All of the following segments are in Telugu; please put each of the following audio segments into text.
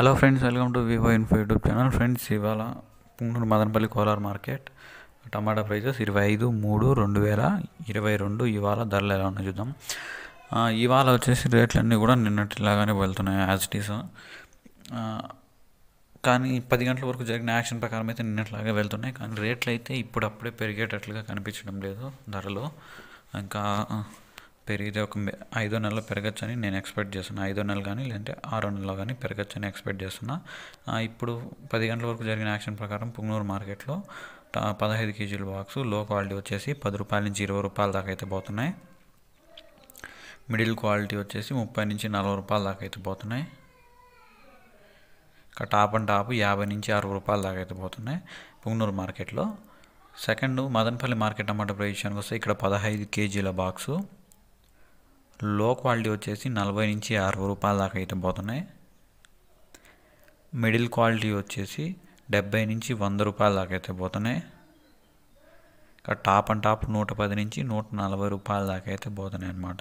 hello friends welcome to Vivo Info YouTube channel friends ఇవాళ పుంగూరు మదనపల్లి కోలార్ మార్కెట్ టమాటా ప్రైజెస్ ఇరవై ఐదు మూడు రెండు వేల ఇరవై రెండు ఇవాళ ధరలు ఎలా ఉన్నాయో చూద్దాం ఇవాళ వచ్చేసి రేట్లన్నీ కూడా నిన్నటిలాగానే వెళ్తున్నాయి యాజ్ ఇట్ ఈస్ కానీ పది గంటల వరకు జరిగిన యాక్షన్ ప్రకారం అయితే నిన్నట్లాగే వెళ్తున్నాయి కానీ రేట్లు అయితే ఇప్పుడప్పుడే పెరిగేటట్లుగా కనిపించడం లేదు ధరలో ఇంకా పెరిగితే ఒక ఐదో నెలలో అని నేను ఎక్స్పెక్ట్ చేస్తున్నా ఐదో నెల కానీ లేదంటే ఆరో నెలలో కానీ అని ఎక్స్పెక్ట్ చేస్తున్నా ఇప్పుడు పది గంటల వరకు జరిగిన యాక్షన్ ప్రకారం పుంగనూరు మార్కెట్లో పదహైదు కేజీల బాక్స్ లో క్వాలిటీ వచ్చేసి పది రూపాయల నుంచి ఇరవై రూపాయల దాకా అయితే పోతున్నాయి మిడిల్ క్వాలిటీ వచ్చేసి ముప్పై నుంచి నలభై రూపాయల దాకా అయితే పోతున్నాయి ఇక టాప్ అండ్ టాప్ యాభై నుంచి అరవై రూపాయల దాకా అయితే పోతున్నాయి పుంగనూరు మార్కెట్లో సెకండ్ మదనపల్లి మార్కెట్ అమ్మట ప్రైస్ వస్తే ఇక్కడ పదహైదు కేజీల బాక్సు లో క్వాలిటీ వచ్చేసి నలభై నుంచి అరవై రూపాయల దాకా అయితే పోతున్నాయి మిడిల్ క్వాలిటీ వచ్చేసి డెబ్బై నుంచి వంద రూపాయల దాకా అయితే పోతున్నాయి ఇంకా టాప్ అండ్ టాప్ నూట పది నుంచి నూట నలభై రూపాయల దాకా అయితే పోతున్నాయి అనమాట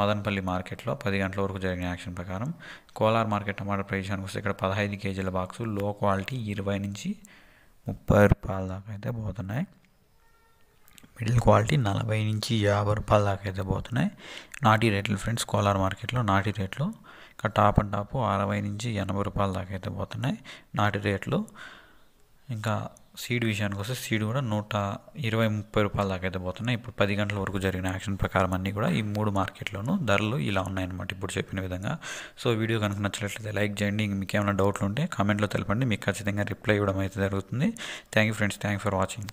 మదనపల్లి మార్కెట్లో పది గంటల వరకు జరిగిన యాక్షన్ ప్రకారం కోలార్ మార్కెట్ టమాటా ప్రదేశానికి వస్తే ఇక్కడ పదహైదు కేజీల బాక్సు లో క్వాలిటీ ఇరవై నుంచి ముప్పై రూపాయల దాకా అయితే పోతున్నాయి మిడిల్ క్వాలిటీ నలభై నుంచి యాభై రూపాయల దాకా అయితే పోతున్నాయి నాటి రేట్లు ఫ్రెండ్స్ కోలార్ మార్కెట్లో నాటి రేట్లు ఇంకా టాప్ అండ్ టాప్ అరవై నుంచి ఎనభై రూపాయల దాకా అయితే పోతున్నాయి నాటి రేట్లు ఇంకా సీడ్ విషయానికి వస్తే సీడ్ కూడా నూట ఇరవై ముప్పై రూపాయల దాకా అయితే పోతున్నాయి ఇప్పుడు పది గంటల వరకు జరిగిన యాక్షన్ ప్రకారం అన్నీ కూడా ఈ మూడు మార్కెట్లోనూ ధరలు ఇలా ఉన్నాయన్నమాట ఇప్పుడు చెప్పిన విధంగా సో వీడియో కనుక నచ్చినట్లయితే లైక్ చేయండి మీకు ఏమైనా డౌట్లు ఉంటే కామెంట్లో తెలపండి మీకు ఖచ్చితంగా రిప్లై ఇవ్వడం అయితే జరుగుతుంది thank you friends thank for watching